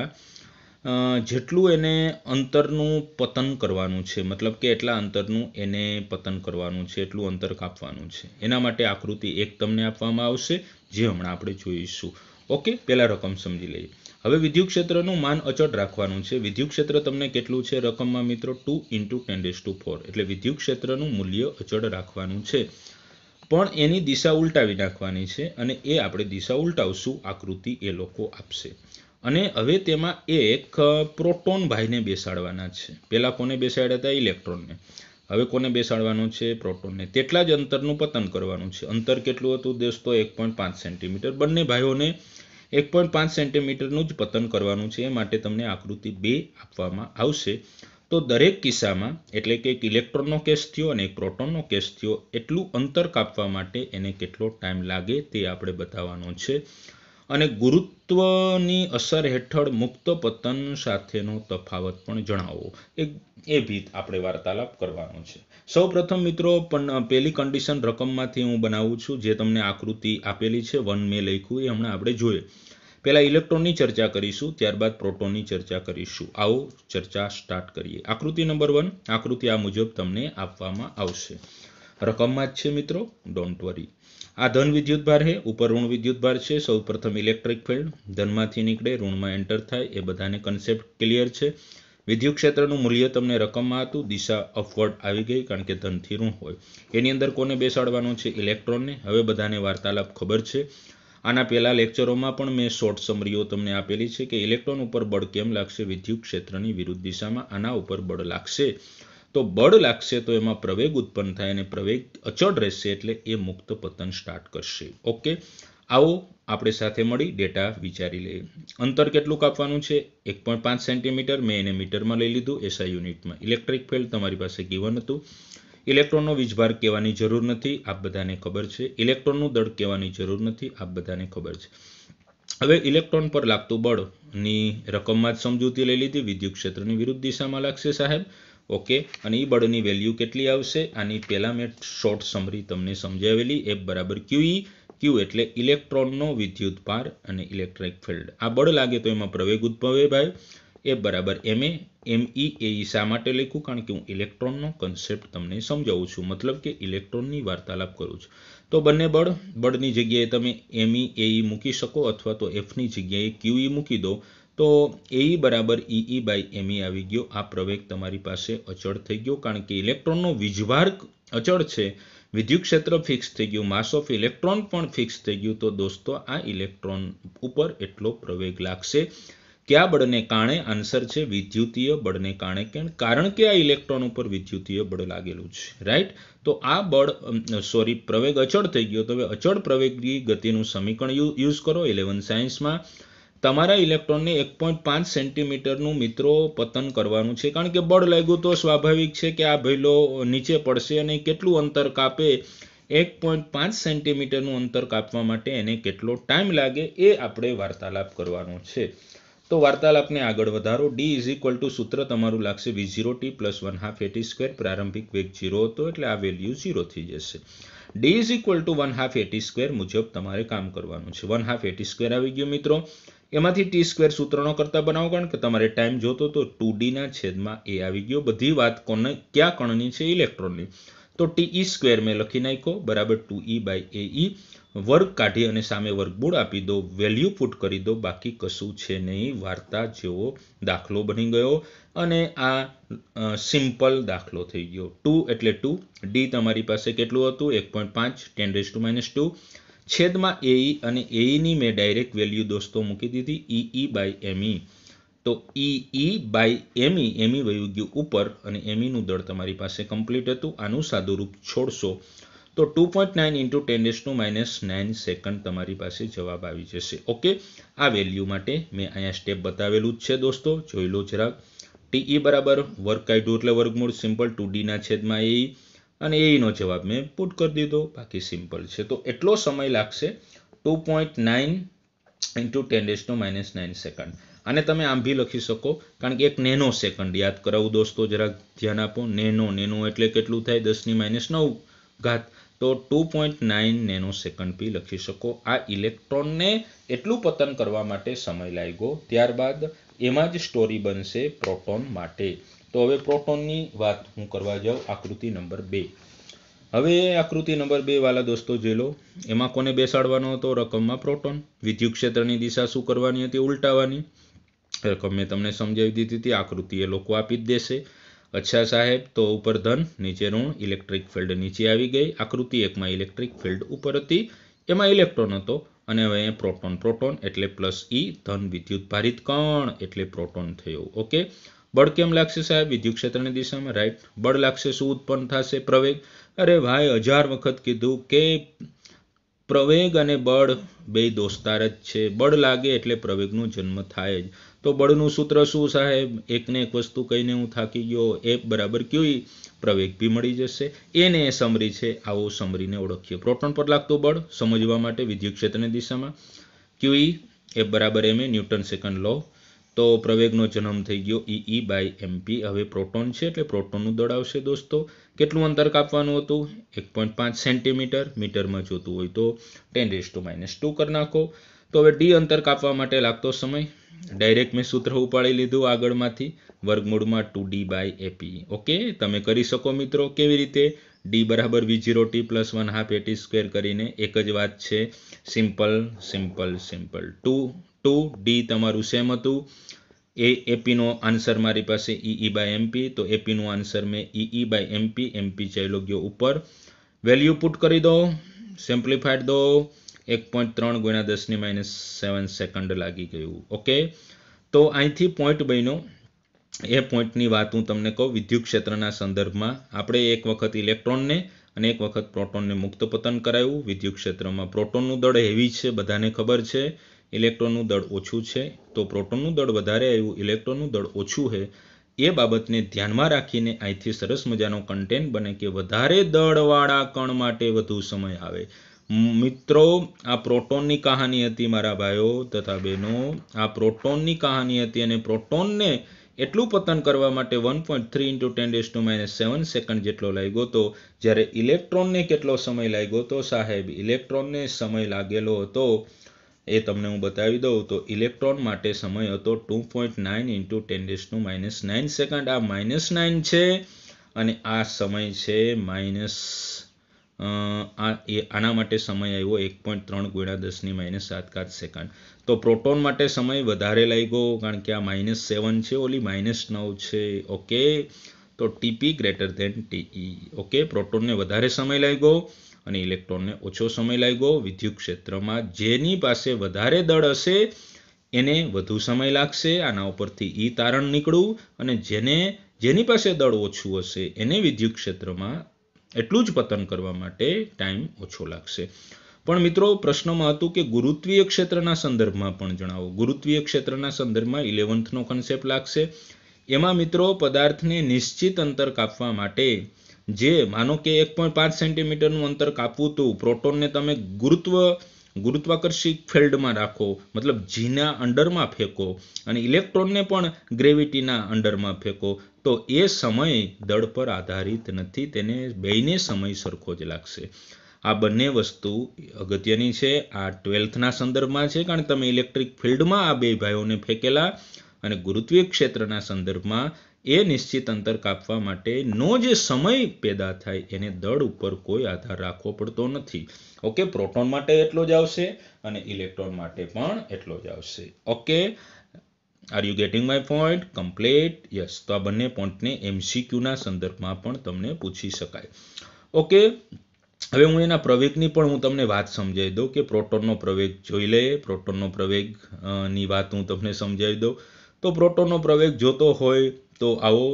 જેટલું એને અંતરનું પતન કરવાનું છે મતલબ કે એટલા અંતરનું એને પતન કરવાનું છે એટલું અંતર કાપવાનું છે એના માટે આકૃતિ એક તમને આપવામાં આવશે જે હમણાં આપણે જોઈશું ઓકે પહેલાં રકમ સમજી લઈએ હવે વિદ્યુત ક્ષેત્રનું માન અચળ રાખવાનું છે વિદ્યુત ક્ષેત્ર તમને કેટલું છે રકમમાં મિત્રો two into ten raise to four એટલે વિદ્યુત ક્ષેત્રનું મૂલ્ય અચળ રાખવાનું છે પણ એની દિશા ઉલટાવી નાખવાની છે અને એ આપણે દિશા ઉલટાવશું આકૃતિ એ લોકો આપશે અને હવે તેમાં એક પ્રોટોન ભાઈને બેસાડવાના છે પહેલાં કોને બેસાડ્યા હતા ઇલેક્ટ્રોનને હવે કોને બેસાડવાનું છે પ્રોટોનને તેટલા જ અંતરનું પતન કરવાનું છે અંતર કેટલું હતું દોસ્તો એક પોઈન્ટ પાંચ સેન્ટીમીટર બંને ભાઈઓને એક પોઈન્ટ પાંચ સેન્ટીમીટરનું જ પતન કરવાનું છે એ માટે તમને આકૃતિ બે આપવામાં આવશે તો દરેક કિસ્સામાં એટલે કે એક ઇલેક્ટ્રોનનો કેસ થયો અને એક પ્રોટોનનો કેસ થયો એટલું અંતર કાપવા માટે એને કેટલો ટાઈમ લાગે તે આપણે બતાવવાનો છે અને ગુરુત્વની અસર હેઠળ મુક્ત પતન સાથેનો તફાવત પણ જણાવો એક એ ભીત આપણે વાર્તાલાપ કરવાનો છે સૌ પ્રથમ મિત્રો પણ પહેલી કન્ડિશન રકમમાંથી હું બનાવું છું જે તમને આકૃતિ આપેલી છે વન મે લખ્યું એ હમણાં આપણે જોઈએ પહેલાં ઇલેક્ટ્રોનની ચર્ચા કરીશું ત્યારબાદ પ્રોટોનની ચર્ચા કરીશું આવો ચર્ચા સ્ટાર્ટ કરીએ આકૃતિ નંબર વન આકૃતિ આ મુજબ તમને આપવામાં આવશે રકમમાં જ છે મિત્રો ડોન્ટ વરી આ ધન વિદ્યુતભાર છે ઉપર ઋણ વિદ્યુતભાર છે સૌ પ્રથમ ઇલેક્ટ્રિક ફિલ્ડ ધનમાંથી નીકળે ઋણમાં એન્ટર થાય એ બધાને કન્સેપ્ટ ક્લિયર છે વિદ્યુત ક્ષેત્રનું મૂલ્ય તમને રકમમાં હતું દિશા અપવર્ડ આવી ગઈ કારણ કે ધનથી ઋણ હોય એની અંદર કોને બેસાડવાનો છે ઇલેક્ટ્રોનને હવે બધાને વાર્તાલાપ ખબર છે આના પહેલાં લેક્ચરોમાં પણ મેં શોર્ટ સમરીઓ તમને આપેલી છે કે ઇલેક્ટ્રોન ઉપર બળ કેમ લાગશે વિદ્યુત ક્ષેત્રની વિરુદ્ધ દિશામાં આના ઉપર બળ લાગશે તો બળ લાગશે તો એમાં પ્રવેગ ઉત્પન્ન થાય અને પ્રવેગ અચળ રહેશે એટલે એ મુક્ત પતન સ્ટાર્ટ કરશે ઓકે આવો આપણે સાથે મળી ડેટા વિચારી લઈએ અંતર કેટલું કાપવાનું છે એક પોઈન્ટ પાંચ સેન્ટીમીટર મેં એને મીટરમાં લઈ લીધું એસઆઈ યુનિટમાં ઇલેક્ટ્રિક ફિલ્ડ તમારી પાસે ગીવન હતું ઇલેક્ટ્રોનનો વીજભાર કહેવાની જરૂર નથી આપ બધાને ખબર છે ઇલેક્ટ્રોનનું દળ કહેવાની જરૂર નથી આપ બધાને ખબર છે હવે ઇલેક્ટ્રોન પર લાગતું બળની રકમમાં જ સમજૂતી લઈ લીધી વિદ્યુત ક્ષેત્રની વિરુદ્ધ દિશામાં લાગશે સાહેબ ઓકે અને એ બળની વેલ્યુ કેટલી આવશે આની પહેલાં મેં શોર્ટ સમરી તમને સમજાવેલી એફ બરાબર ક્યુઈ ક્યુ e, એટલે ઇલેક્ટ્રોનનો વિદ્યુત ભાર અને ઇલેક્ટ્રિક ફિલ્ડ આ બળ લાગે તો એમાં પ્રવેગ ઉદ્ભવે ભાઈ e એ બરાબર એમ એ એમ ઈ એ શા માટે લખ્યું કારણ કે હું ઇલેક્ટ્રોનનો કન્સેપ્ટ તમને સમજાવું છું મતલબ કે ઇલેક્ટ્રોનની વાર્તાલાપ કરું છું તો બંને બળ બળની જગ્યાએ તમે એમ ઈ એ મૂકી શકો અથવા તો એફની જગ્યાએ ક્યુ ઈ e મૂકી દો તો એઈ બરાબર ઈ બાય એમ એમઈ આવી ગયો આ પ્રવેગ તમારી પાસે અચળ થઈ ગયો કારણ કે ઇલેક્ટ્રોનનો વીજભાર અચળ છે વિદ્યુત ક્ષેત્ર ફિક્સ થઈ ગયું માસ ઓફ ઇલેક્ટ્રોન પણ ફિક્સ થઈ ગયું તો દોસ્તો આ ઇલેક્ટ્રોન ઉપર એટલો પ્રવેગ લાગશે કયા બળને કારણે આન્સર છે વિદ્યુતીય બળને કારણે કેમ કારણ કે આ ઇલેક્ટ્રોન ઉપર વિદ્યુતીય બળ લાગેલું છે રાઈટ તો આ બળ સોરી પ્રવેગ અચળ થઈ ગયો તો હવે અચળ પ્રવેગની ગતિનું સમીકરણ યુઝ કરો ઇલેવન સાયન્સમાં તમારા ઇલેક્ટ્રોનને એક પોઈન્ટ પાંચ સેન્ટીમીટરનું મિત્રો પતન કરવાનું છે કારણ કે બળ લાગ્યું તો સ્વાભાવિક છે કે આ ભૈલો નીચે પડશે અને કેટલું અંતર કાપે એક પોઈન્ટ પાંચ સેન્ટીમીટરનું અંતર કાપવા માટે એને કેટલો ટાઈમ લાગે એ આપણે વાર્તાલાપ કરવાનો છે તો વાર્તાલાપને આગળ વધારો ડી ઇઝ ઇક્વલ ટુ સૂત્ર તમારું લાગશે V zero T plus one half A T square પ્રારંભિક વેગ ઝીરો હતો એટલે આ વેલ્યુ ઝીરો થઈ જશે D is equal to one half A T square મુજબ તમારે કામ કરવાનું છે વન હાફ એટી સ્ક્વેર આવી ગયું મિત્રો એમાંથી ટી સ્ક્વેર સૂત્રનો કરતા બનાવો કારણ કે તમારે ટાઈમ જોતો તો ટુ ડીના છેદમાં એ આવી ગયો બધી વાત કોને કયા કણની છે ઇલેક્ટ્રોનની તો ટી સ્ક્વેર મેં લખી નાખ્યો બરાબર ટુ ઈ બાય એ વર્ગ કાઢી અને સામે વર્ગમૂળ આપી દો વેલ્યુ ફૂટ કરી દો બાકી કશું છે નહીં વાર્તા જેવો દાખલો બની ગયો અને આ સિમ્પલ દાખલો થઈ ગયો ટુ એટલે ટુ ડી તમારી પાસે કેટલું હતું એક પોઈન્ટ પાંચ ten raise to minus two છેદમાં એઈ e અને એઈની e મેં ડાયરેક્ટ વેલ્યુ દોસ્તો મૂકી દીધી ઈ ઈ બાય એમઈ તો E E by M E M E વયું ગયું ઉપર અને એમઈનું e દળ તમારી પાસે કમ્પ્લીટ હતું આનું સાદુરૂપ છોડશો તો two point nine into ten raise minus nine second તમારી પાસે જવાબ આવી જશે ઓકે આ વેલ્યુ માટે મેં અહીંયા સ્ટેપ બતાવેલું જ છે દોસ્તો જોઈ લો જરાક ટીઈ બરાબર વર્ક કાઢ્યું એટલે વર્ગમૂળ સિમ્પલ ટુ ડીના છેદમાં એઈ અને એનો જવાબ મેં પુટ કરી દીધો બાકી સિમ્પલ છે તો એટલો સમય લાગશે two point nine into ten raise to minus nine second અને તમે આમ ભી લખી શકો કારણ કે એક નેનો સેકન્ડ યાદ કરાવું દોસ્તો જરાક ધ્યાન આપો નેનો નેનો એટલે કેટલું થાય દસની માઇનસ નવ ઘાત તો two point nine nanosecond બી લખી શકો આ ઇલેક્ટ્રોનને એટલું પતન કરવા માટે સમય લાગ્યો ત્યારબાદ એમાં જ સ્ટોરી બનશે પ્રોટોન માટે તો હવે પ્રોટોનની વાત હું કરવા જાઉં આકૃતિ નંબર બે હવે આકૃતિ નંબર બે વાલા દોસ્તો જે લો એમાં કોને બેસાડવાનો હતો રકમમાં પ્રોટોન વિદ્યુત ક્ષેત્રની દિશા શું કરવાની હતી ઉલટાવાની રકમ મેં તમને સમજાવી દીધી હતી આકૃતિ એ લોકો આપી જ દેશે અચ્છા સાહેબ તો ઉપર ધન નીચે ઋણ ઇલેક્ટ્રિક ફિલ્ડ નીચે આવી ગઈ આકૃતિ એકમાં ઇલેક્ટ્રિક ફિલ્ડ ઉપર હતી એમાં ઇલેક્ટ્રોન હતો અને હવે પ્રોટોન પ્રોટોન એટલે પ્લસ ઈ ધન વિદ્યુત ભારિત કણ એટલે પ્રોટોન થયો ઓકે બળ કેમ લાગશે સાહેબ વિદ્યુત ક્ષેત્રની દિશામાં રાઈટ બળ લાગશે શું ઉત્પન્ન થશે પ્રવેગ અરે ભાઈ હજાર વખત કીધું કે પ્રવેગ અને બળ બે દોસ્તાર જ છે બળ લાગે એટલે પ્રવેગનો જન્મ થાય જ તો બળનું સૂત્ર શું સાહેબ એકને એક વસ્તુ કહીને હું થાકી ગયો એફ બરાબર ક્યુઈ પ્રવેગ બી મળી જશે એને એ સમરી છે આવો સમરીને ઓળખીએ પ્રોટોન પર લાગતું બળ સમજવા માટે વિદ્યુત ક્ષેત્રની દિશામાં ક્યુઈ એફ બરાબર એમ એ ન્યૂટન સેકન્ડ લો તો પ્રવેગનો જન્મ થઈ ગયો ઈ ઈ બાય એમપી હવે પ્રોટોન છે એટલે પ્રોટોનનું દળ આવશે દોસ્તો કેટલું અંતર કાપવાનું હતું એક પોઈન્ટ પાંચ સેન્ટીમીટર મીટરમાં જોતું હોય તો ten raise to minus two કરી નાખો તો હવે ડી અંતર કાપવા માટે લાગતો સમય ડાયરેક્ટ મેં સૂત્ર ઉપાડી લીધું આગળમાંથી વર્ગમૂળમાં two D by A P okay તમે કરી શકો મિત્રો કેવી રીતે ડી બરાબર V zero T plus one half A T square કરીને એક જ વાત છે simple simple simple two two D તમારું સેમ હતું એ એપીનો આન્સર મારી પાસે ઈ બાય એમપી તો એપીનો આન્સર મેં ઈ બાય એમપી એમપી ચાલ્યો ગયો ઉપર વેલ્યુ પુટ કરી દો સિમ્પ્લિફાઈડ દો એક પોઈન્ટ ત્રણ ગુણ્યા દસની માઇનસ સેવન સેકન્ડ લાગી ગયું ઓકે તો અહીંથી પોઈન્ટ બન્યો એ પોઈન્ટની વાત હું તમને કહું વિદ્યુત ક્ષેત્રના સંદર્ભમાં આપણે એક વખત ઇલેક્ટ્રોનને અને એક વખત પ્રોટોનને મુક્ત પતન કરાયું વિદ્યુત ક્ષેત્રમાં પ્રોટોનનું દળ હેવી છે બધાને ખબર છે ઇલેક્ટ્રોનનું દળ ઓછું છે તો પ્રોટોનનું દળ વધારે આવ્યું ઇલેક્ટ્રોનનું દળ ઓછું છે એ બાબતને ધ્યાનમાં રાખીને અહીંથી સરસ મજાનો કન્ટેન્ટ બને કે વધારે દળવાળા કણ માટે વધુ સમય આવે મિત્રો આ પ્રોટોનની કહાની હતી મારા ભાઈઓ તથા બહેનો આ પ્રોટોનની કહાની હતી અને પ્રોટોનને એટલું પતન કરવા માટે one point three into ten raise to minus seven second જેટલો લાગ્યો હતો જ્યારે ઇલેક્ટ્રોનને કેટલો સમય લાગ્યો હતો સાહેબ ઇલેક્ટ્રોનને સમય લાગેલો હતો એ તમને હું બતાવી દઉં તો ઇલેક્ટ્રોન માટે સમય હતો two point nine into ten ડેસનું માઇનસ નાઇન સેકન્ડ આ માઇનસ નાઇન છે અને આ સમય છે માઇનસ આ એ આના માટે સમય આવ્યો એક પોઈન્ટ ત્રણ ગુણ્યા દસની માઇનસ સાત કાત સેકન્ડ તો પ્રોટોન માટે સમય વધારે લાગ્યો કારણ કે આ માઇનસ સેવન છે ઓલી માઇનસ નવ છે ઓકે તો T P greater than T E okay પ્રોટોનને વધારે સમય લાગ્યો અને ઇલેક્ટ્રોનને ઓછો સમય લાગ્યો વિદ્યુત ક્ષેત્રમાં જેની પાસે વધારે દળ હશે એને વધુ સમય લાગશે આના ઉપરથી ઈ તારણ નીકળવું અને જેને જેની પાસે દળ ઓછું હશે એને વિદ્યુત ક્ષેત્રમાં એટલું જ પતન કરવા માટે ટાઈમ ઓછો લાગશે પણ મિત્રો પ્રશ્નમાં હતું કે ગુરુત્વીય ક્ષેત્રના સંદર્ભમાં પણ જણાવો ગુરુત્વીય ક્ષેત્રના સંદર્ભમાં ઇલેવન્થનો કન્સેપ્ટ લાગશે એમાં મિત્રો પદાર્થને નિશ્ચિત અંતર કાપવા માટે જે માનો કે એક પોઈન્ટ પાંચ સેન્ટીમીટરનું અંતર કાપવું હતું પ્રોટોનને તમે ગુરુત્વ ગુરુત્વાકર્ષી ફિલ્ડમાં રાખો મતલબ જીના અંડરમાં ફેંકો અને ઇલેક્ટ્રોનને પણ ગ્રેવિટીના અંડરમાં ફેંકો તો એ સમય દળ પર આધારિત નથી તેને બેયને સમય સરખો જ લાગશે આ બંને વસ્તુ અગત્યની છે આ ટ્વેલ્થના સંદર્ભમાં છે કારણ કે તમે ઇલેક્ટ્રિક ફિલ્ડમાં આ બે ભાઈઓને ફેંકેલા અને ગુરુત્વીય ક્ષેત્રના સંદર્ભમાં એ નિશ્ચિત અંતર કાપવા માટેનો જે સમય પેદા થાય એને દળ ઉપર કોઈ આધાર રાખવો પડતો નથી ઓકે પ્રોટોન માટે એટલો જ આવશે અને ઇલેક્ટ્રોન માટે પણ એટલો જ આવશે okay are you getting my point complete yes તો આ બંને પોઈન્ટને એમસીક્યુના સંદર્ભમાં પણ તમને પૂછી શકાય ઓકે હવે હું એના પ્રવેગની પણ હું તમને વાત સમજાવી દઉં કે પ્રોટોનનો પ્રવેગ જોઈ લઈએ પ્રોટોનનો પ્રવેગ ની વાત હું તમને સમજાવી દઉં તો પ્રોટોનનો પ્રવેગ જોતો હોય તો આવો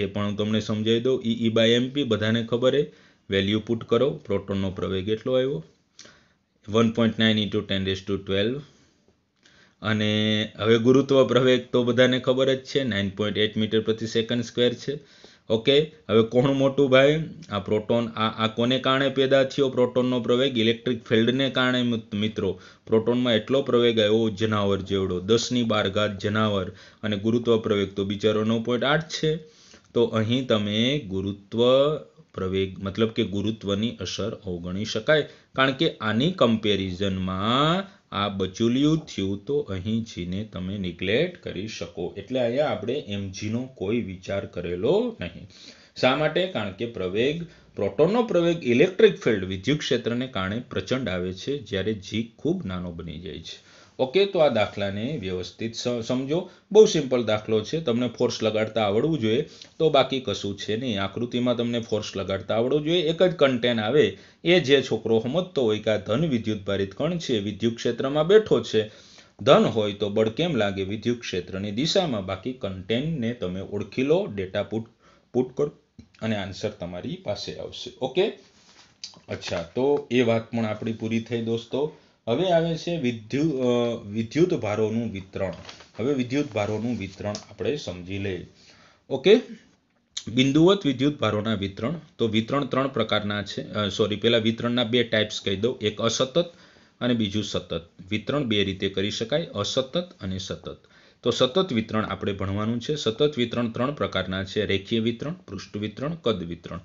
એ પણ તમને સમજાવી દઉં ઈ ઈ બાય એમપી બધાને ખબર હે વેલ્યુ પુટ કરો પ્રોટોનનો પ્રવેગ એટલો આવ્યો one point nine into ten raise to twelve અને હવે ગુરુત્વ પ્રવેગ તો બધાને ખબર જ છે નાઇન પોઈન્ટ એટ મીટર પ્રતિ સેકન્ડ સ્ક્વેર છે ઓકે હવે કોણ મોટું ભાઈ આ પ્રોટોન આ આ કોને કારણે પેદા થયો પ્રોટોનનો પ્રવેગ ઇલેક્ટ્રિક ફિલ્ડને કારણે મિત્રો પ્રોટોનમાં એટલો પ્રવેગ આવ્યો જનાવર જેવડો દસની બાર ઘાત જનાવર અને ગુરુત્વ પ્રવેગ તો બિચારો નવ પોઈન્ટ આઠ છે તો અહીં તમે ગુરુત્વ પ્રવેગ મતલબ કે ગુરુત્વની અસર અવગણી શકાય કારણ કે આની કમ્પેરિઝનમાં આ બચુલિયું થયું તો અહીં જીને તમે નિગ્લેક્ટ કરી શકો એટલે અહીંયા આપણે એમ જીનો કોઈ વિચાર કરેલો નહીં શા માટે કારણ કે પ્રવેગ પ્રોટોનનો પ્રવેગ ઇલેક્ટ્રિક ફિલ્ડ વિદ્યુત ક્ષેત્રને કારણે પ્રચંડ આવે છે જ્યારે જી ખૂબ નાનો બની જાય છે ઓકે તો આ દાખલાને વ્યવસ્થિત સમજો બહુ સિમ્પલ દાખલો છે તમને ફોર્સ લગાડતા આવડવું જોઈએ તો બાકી કશું છે નહીં આકૃતિમાં તમને ફોર્સ લગાડતા આવડવું જોઈએ એક જ કન્ટેન આવે એ જે છોકરો સમજતો હોય કે આ ધન વિદ્યુત ભારિત કણ છે વિદ્યુત ક્ષેત્રમાં બેઠો છે ધન હોય તો બળ કેમ લાગે વિદ્યુત ક્ષેત્રની દિશામાં બાકી કન્ટેનને તમે ઓળખી લો ડેટા પુટ પુટ કરો અને આન્સર તમારી પાસે આવશે ઓકે અચ્છા તો એ વાત પણ આપણી પૂરી થઈ દોસ્તો હવે આવે છે વિદ્યુત વિદ્યુત ભારોનું વિતરણ હવે વિદ્યુત ભારોનું વિતરણ આપણે સમજી લઈએ ઓકે બિંદુવત વિદ્યુત ભારોના વિતરણ તો વિતરણ ત્રણ પ્રકારના છે સોરી પેલા વિતરણના બે ટાઈપ્સ કહી દઉં એક અસતત અને બીજું સતત વિતરણ બે રીતે કરી શકાય અસતત અને સતત તો સતત વિતરણ આપણે ભણવાનું છે સતત વિતરણ ત્રણ પ્રકારના છે રેખીય વિતરણ પૃષ્ઠ વિતરણ કદ વિતરણ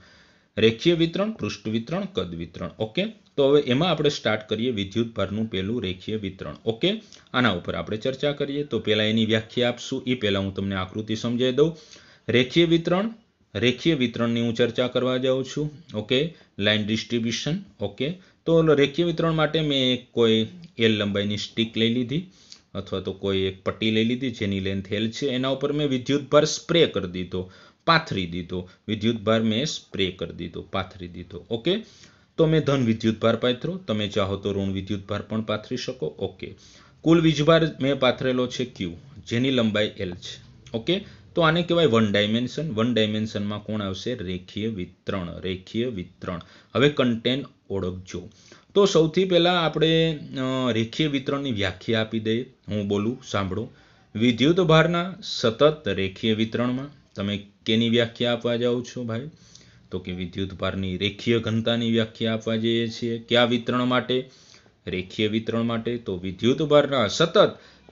રેખીય વિતરણ પૃષ્ઠ વિતરણ કદ વિતરણ ઓકે તો હવે એમાં આપણે સ્ટાર્ટ કરીએ વિદ્યુતભારનું પહેલું રેખીય વિતરણ ઓકે આના ઉપર આપણે ચર્ચા કરીએ તો પહેલાં એની વ્યાખ્યા આપશું એ પહેલાં હું તમને આકૃતિ સમજાવી દઉં રેખીય વિતરણ રેખીય વિતરણની હું ચર્ચા કરવા જાઉં છું ઓકે લાઇન ડિસ્ટ્રીબ્યુશન ઓકે તો રેખીય વિતરણ માટે મેં કોઈ એલ લંબાઈની સ્ટીક લઈ લીધી અથવા તો કોઈ એક પટ્ટી લઈ લીધી જેની લેન્થ એલ છે એના ઉપર મેં વિદ્યુતભાર સ્પ્રે કરી દીધો પાથરી દીધો વિદ્યુતભાર મેં સ્પ્રે કરી દીધો પાથરી દીધો ઓકે તો મેં ધન વિદ્યુત પાથરો તમે ચાહો તો ઋણ વિદ્યુત પણ પાથરી શકો ઓકે કુલ વીજભાર મેં પાથરેલો છે ક્યુ જેની લંબાઈ એલ છે ઓકે તો આને કહેવાય વન ડાયમેન્શન વન ડાયમેન્શનમાં કોણ આવશે રેખીય વિતરણ રેખીય વિતરણ હવે કન્ટેન ઓળખજો તો સૌથી પહેલાં આપણે રેખીય વિતરણની વ્યાખ્યા આપી દઈએ હું બોલું સાંભળો વિદ્યુત ભારના સતત રેખીય વિતરણમાં તમે કેની વ્યાખ્યા આપવા જાઓ છો ભાઈ તો કે વિદ્યુતભારની રેખીય ઘનતાની વ્યાખ્યા આપવા જઈએ છીએ કયા વિતરણ માટે રેખીય વિતરણ માટે તો વિદ્યુતભારના સતત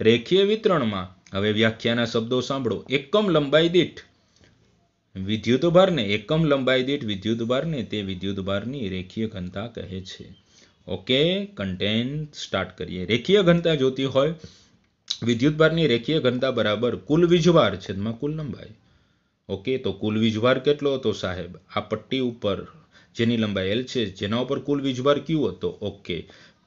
રેખીય વિતરણમાં હવે વ્યાખ્યાના શબ્દો સાંભળો એકમ લંબાઈ દીઠ વિદ્યુતભારને એકમ લંબાઈ દીઠ વિદ્યુતભારને તે વિદ્યુતભારની રેખીય ઘનતા કહે છે ઓકે કન્ટેન્ટ સ્ટાર્ટ કરીએ રેખીય ઘનતા જોતી હોય વિદ્યુત વિદ્યુતભારની રેખીય ઘનતા બરાબર કુલ વીજભાર છેદમાં કુલ લંબાઈ ઓકે તો કુલ વીજભાર કેટલો હતો સાહેબ આ પટ્ટી ઉપર જેની લંબાઈ એલ છે જેના ઉપર કુલ વીજભાર ક્યુ હતો ઓકે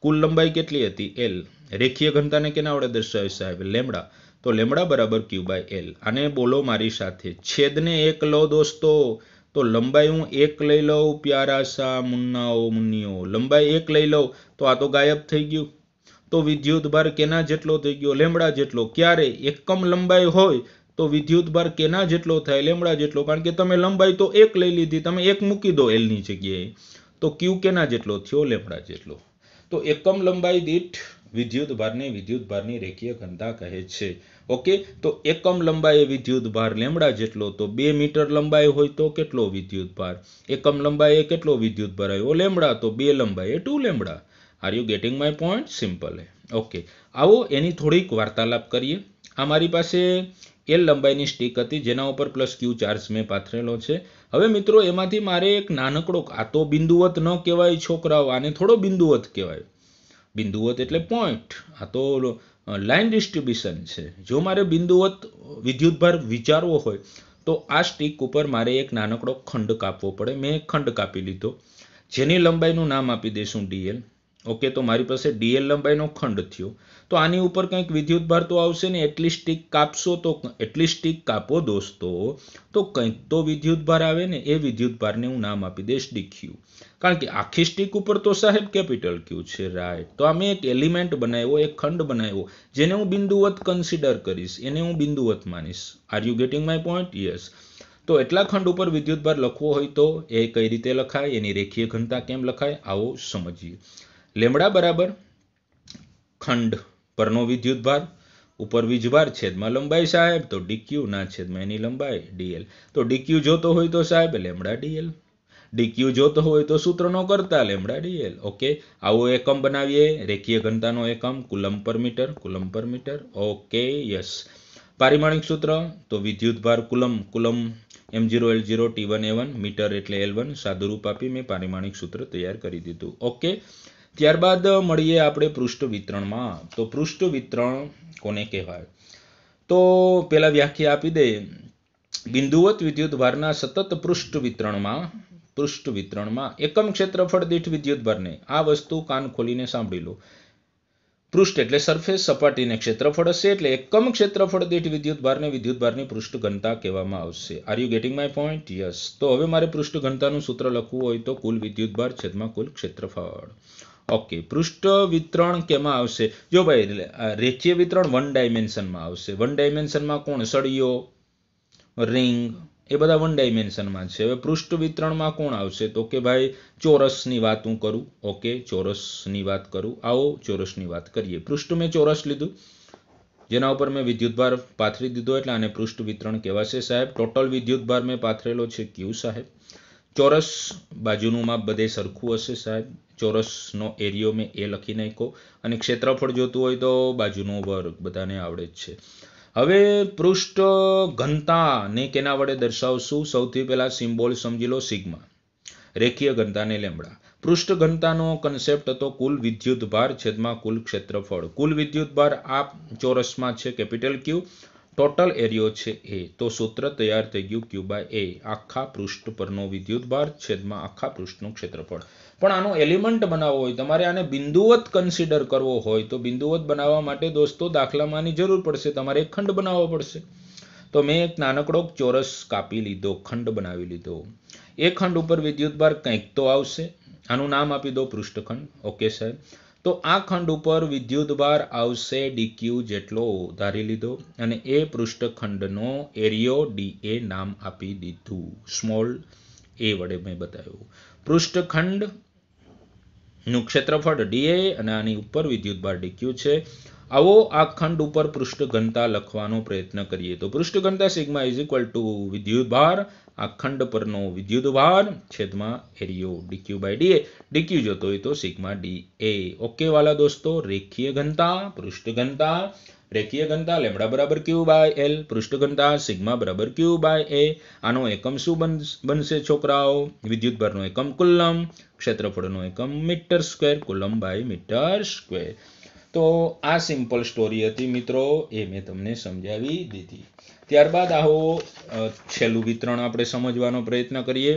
કુલ લંબાઈ કેટલી હતી એલ રેખીય ઘનતાને કેના વડે દર્શાવી સાહેબ લેમડા તો લેમડા બરાબર ક્યુ બાય એલ અને બોલો મારી સાથે છેદને એક લો દોસ્તો તો લંબાઈ હું એક લઈ લઉં પ્યારા સા મુન્નાઓ મુન્નીઓ લંબાઈ એક લઈ લઉં તો આ તો ગાયબ થઈ ગયું તો વિદ્યુત ભાર કેના જેટલો થઈ ગયો લેમડા જેટલો ક્યારે એકમ લંબાઈ હોય તો વિદ્યુત ભાર કેના જેટલો થાય લેમડા જેટલો કારણ કે તમે લંબાઈ તો એક લઈ લીધી તમે એક મૂકી દો એલની જગ્યાએ તો ક્યુ કેના જેટલો થયો લેમડા જેટલો તો એકમ લંબાઈ દીઠ વિદ્યુત ભારની વિદ્યુત ભારની રેખીય ઘનતા કહે છે ઓકે તો એકમ લંબાઈ વિદ્યુત ભાર લેમડા જેટલો તો બે મીટર લંબાઈ હોય તો કેટલો વિદ્યુત ભાર એકમ લંબાઈએ કેટલો વિદ્યુત ભાર આવ્યો લેમડા તો બે લંબાઈએ two lambda are you getting my point simple okay આવો એની થોડીક વાર્તાલાપ કરીએ આ મારી પાસે એલ લંબાઈની સ્ટીક હતી જેના ઉપર પ્લસ ક્યુ ચાર્જ મેં પાથરેલો છે હવે મિત્રો એમાંથી મારે એક નાનકડો આ તો બિંદુવત ન કહેવાય છોકરાઓ આને થોડો બિંદુવત કહેવાય બિંદુવત એટલે પોઈન્ટ આ તો લાઇન ડિસ્ટ્રીબ્યુશન છે જો મારે બિંદુવત વિદ્યુતભાર વિચારવો હોય તો આ સ્ટીક ઉપર મારે એક નાનકડો ખંડ કાપવો પડે મેં ખંડ કાપી લીધો જેની લંબાઈનું નામ આપી દઈશું ડીએલ ઓકે તો મારી પાસે ડીએલ લંબાઈનો ખંડ થયો તો આની ઉપર કંઈક વિદ્યુત ભાર તો આવશે ને એટલી સ્ટીક કાપશો તો એટલી સ્ટીક કાપો દોસ્તો તો કંઈક તો ભાર આવે ને એ વિદ્યુતભારને હું નામ આપી દઈશ ડીક્યુ કારણ કે આખી સ્ટીક ઉપર તો સાહેબ કેપિટલ ક્યુ છે રાઈટ તો અમે એક એલિમેન્ટ બનાવ્યો એક ખંડ બનાવ્યો જેને હું બિંદુવત કન્સિડર કરીશ એને હું બિંદુવત માનીશ are you getting my point yes તો એટલા ખંડ ઉપર વિદ્યુત ભાર લખવો હોય તો એ કઈ રીતે લખાય એની રેખીય ઘનતા કેમ લખાય આવો સમજીએ લેમડા બરાબર ખંડ પરનો વિદ્યુતભાર ઉપર વીજભાર છેદમાં લંબાઈ સાહેબ તો ડીક્યુ ના છેદમાં એની લંબાઈ ડીએલ તો ડીક્યુ જોતો હોય તો સાહેબ લેમડા ડીએલ ડીક્યુ જોતો હોય તો સૂત્રનો કરતા લેમડા ડીએલ ઓકે આવો એકમ બનાવીએ રેખીય ઘનતાનો એકમ કુલમ પર મીટર કુલમ પર મીટર ઓકે યસ પારિમાણિક સૂત્ર તો વિદ્યુત ભાર coulomb coulomb M zero L zero T one A one metre એટલે એલ વન સાદુરૂપ આપી મેં પારિમાણિક સૂત્ર તૈયાર કરી દીધું ઓકે ત્યારબાદ મળીએ આપણે પૃષ્ઠ વિતરણમાં તો પૃષ્ઠ વિતરણ કોને કહેવાય તો પહેલાં વ્યાખ્યા આપી દે બિંદુવત વિદ્યુત ભારના સતત પૃષ્ઠ વિતરણમાં પૃષ્ઠ વિતરણમાં એકમ ક્ષેત્રફળ દીઠ વિદ્યુત ભારને આ વસ્તુ કાન ખોલીને સાંભળી લો પૃષ્ઠ એટલે સરફેસ સપાટીને ક્ષેત્રફળ હશે એટલે એકમ ક્ષેત્રફળ દીઠ વિદ્યુત ભારને વિદ્યુત ભારની પૃષ્ઠ ઘનતા કહેવામાં આવશે are you getting my point yes તો હવે મારે પૃષ્ઠ ઘનતાનું સૂત્ર લખવું હોય તો કુલ વિદ્યુત ભાર છેદમાં કુલ ક્ષેત્રફળ ઓકે પૃષ્ઠ વિતરણ કેમાં આવશે જો ભાઈ રેખીય વિતરણ વન ડાયમેન્શનમાં આવશે વન ડાયમેન્શનમાં કોણ સળીઓ રિંગ એ બધા વન ડાયમેન્શનમાં છે હવે પૃષ્ઠ વિતરણમાં કોણ આવશે તો કે ભાઈ ચોરસની વાત હું કરું ઓકે ચોરસની વાત કરું આવો ચોરસની વાત કરીએ પૃષ્ઠ મેં ચોરસ લીધું જેના ઉપર મેં વિદ્યુતભાર પાથરી દીધો એટલે આને પૃષ્ઠ વિતરણ કહેવાશે સાહેબ ટોટલ વિદ્યુતભાર મેં પાથરેલો છે ક્યુ સાહેબ ચોરસ બાજુનું માપ બધે સરખું હશે સાહેબ ચોરસનો એરિયો મેં એ લખી નાખ્યો અને ક્ષેત્રફળ જોતું હોય તો બાજુનો વર્ગ બધાને આવડે જ છે હવે પૃષ્ઠ ઘનતાને કેના વડે દર્શાવશું સૌથી પહેલાં સિમ્બોલ સમજી લો સિગ્મા રેખીય ઘનતાને લેમડા પૃષ્ઠ ઘનતાનો કન્સેપ્ટ હતો કુલ વિદ્યુતભાર છેદમાં કુલ ક્ષેત્રફળ કુલ વિદ્યુતભાર આ ચોરસમાં છે કેપિટલ ક્યુ ટોટલ એરિયો છે એ તો સૂત્ર તૈયાર થઈ ગયું ક્યુ બાય એ આખા પૃષ્ઠ પરનો ભાર છેદમાં આખા પૃષ્ઠનું ક્ષેત્રફળ પણ આનો એલિમેન્ટ બનાવવો હોય તમારે આને બિંદુવત કન્સિડર કરવો હોય તો બિંદુવત બનાવવા માટે દોસ્તો દાખલામાંની જરૂર પડશે તમારે એક ખંડ બનાવવો પડશે તો મેં એક નાનકડો ચોરસ કાપી લીધો ખંડ બનાવી લીધો એ ખંડ ઉપર વિદ્યુતભાર કંઈક તો આવશે આનું નામ આપી દો પૃષ્ઠખંડ ઓકે સાહેબ તો આ ખંડ ઉપર વિદ્યુતભાર આવશે ડીક્યુ જેટલો ધારી લીધો અને એ પૃષ્ઠખંડનો એરિયો ડી એ નામ આપી દીધું સ્મોલ એ વડે મેં બતાવ્યું પૃષ્ઠખંડ નું ક્ષેત્રફળ ડીએ અને આની ઉપર વિદ્યુતભાર ડીક્યુ છે આવો આ ખંડ ઉપર પૃષ્ઠ ઘનતા લખવાનો પ્રયત્ન કરીએ તો પૃષ્ઠ ઘનતા સિગ્મા ઇઝ ઇક્વલ ટુ વિદ્યુતભાર આ ખંડ પરનો વિદ્યુતભાર છેદમાં એરિયો ડીક્યુ બાય ડીએ ડીક્યુ જોતો હોય તો સિગ્મા ડી એ ઓકે વાલા દોસ્તો રેખીય ઘનતા પૃષ્ઠ ઘનતા રેખીય ઘનતા લેમડા બરાબર ક્યુ બાય એલ પૃષ્ઠ ઘનતા સિગ્મા બરાબર ક્યુ બાય એ આનો એકમ શું બનશે છોકરાઓ વિદ્યુતભારનો એકમ કુલમ ક્ષેત્રફળનો એકમ metre square coulomb by metre square તો આ સિમ્પલ સ્ટોરી હતી મિત્રો એ મેં તમને સમજાવી દીધી ત્યારબાદ આવો છેલ્લું વિતરણ આપણે સમજવાનો પ્રયત્ન કરીએ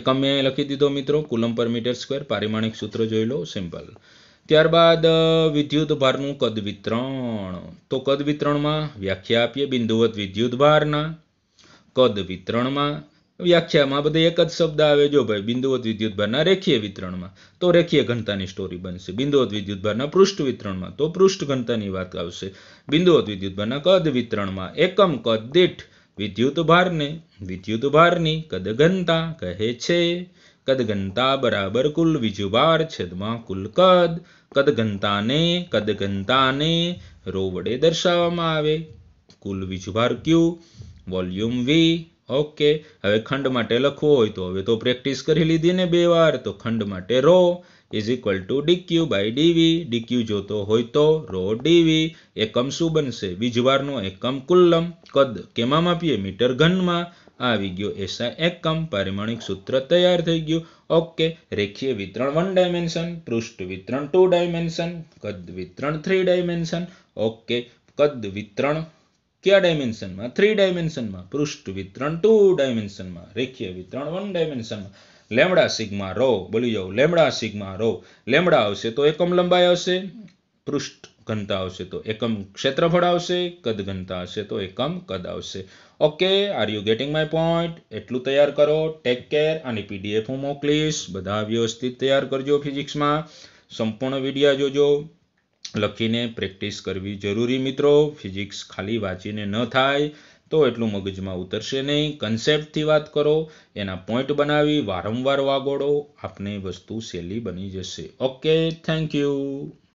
એકમ મેં લખી દીધો મિત્રો કુલમ પર મીટર સ્ક્વેર પારિમાણિક સૂત્ર જોઈ લો સિમ્પલ ત્યારબાદ વિદ્યુતભારનું કદ વિતરણ તો કદ વિતરણમાં વ્યાખ્યા આપીએ બિંદુવત વિદ્યુતભારના કદ વિતરણમાં વ્યાખ્યામાં બધા એક જ શબ્દ આવે જો ભાઈ બિંદુવત વિદ્યુતભારના રેખીય વિતરણમાં તો રેખીય ઘનતાની સ્ટોરી બનશે બિંદુવત વિદ્યુત વિદ્યુતભારના પૃષ્ઠ વિતરણમાં તો પૃષ્ઠ ઘનતાની વાત આવશે બિંદુવત વિદ્યુત વિદ્યુતભારના કદ વિતરણમાં એકમ કદ દીઠ વિદ્યુત વિદ્યુતભારને વિદ્યુતભારની કદ ઘનતા કહે છે કદઘનતા બરાબર કુલ બાર છેદમાં કુલ કદ કદઘનતાને કદઘનતાને રો વડે દર્શાવવામાં આવે કુલ બાર ક્યુ વોલ્યુમ વી ઓકે હવે ખંડ માટે લખવું હોય તો હવે તો પ્રેક્ટિસ કરી લીધી ને બે વાર તો ખંડ માટે rho is equal to D Q by D V D Q જોતો હોય તો રો ડીવી એકમ શું બનશે બીજવારનો એકમ કુલ્લમ કદ કેમાં માપીએ મીટર ઘનમાં આવી ગયો એસઆઈ એકમ પારિમાણિક સૂત્ર તૈયાર થઈ ગયું ઓકે રેખીય વિતરણ વન ડાયમેન્શન પૃષ્ઠ વિતરણ ટુ ડાયમેન્શન કદ વિતરણ થ્રી ડાયમેન્શન ઓકે કદ વિતરણ કયા ડાયમેન્શનમાં થ્રી ડાયમેન્શનમાં પૃષ્ઠ વિતરણ ટુ ડાયમેન્શનમાં રેખીય વિતરણ વન ડાયમેન્શનમાં લેમડા સિગ્મા રો બોલી જાઓ લેમડા સિગ્મા રો લેમડા આવશે તો એકમ લંબાઈ આવશે પૃષ્ઠ ઘનતા આવશે તો એકમ ક્ષેત્રફળ આવશે કદ ઘનતા હશે તો એકમ કદ આવશે okay are you getting my point એટલું તૈયાર કરો ટેક કેર અને પીડીએફ હું મોકલીશ બધા વ્યવસ્થિત તૈયાર કરજો ફિઝિક્સમાં સંપૂર્ણ વિડિયા જોજો લખીને પ્રેક્ટિસ કરવી જરૂરી મિત્રો ફિઝિક્સ ખાલી વાંચીને ન થાય તો એટલું મગજમાં ઉતરશે નહીં કન્સેપ્ટથી વાત કરો એના પોઈન્ટ બનાવી વારંવાર વાગોડો આપને વસ્તુ સહેલી બની જશે ઓકે થેન્ક યુ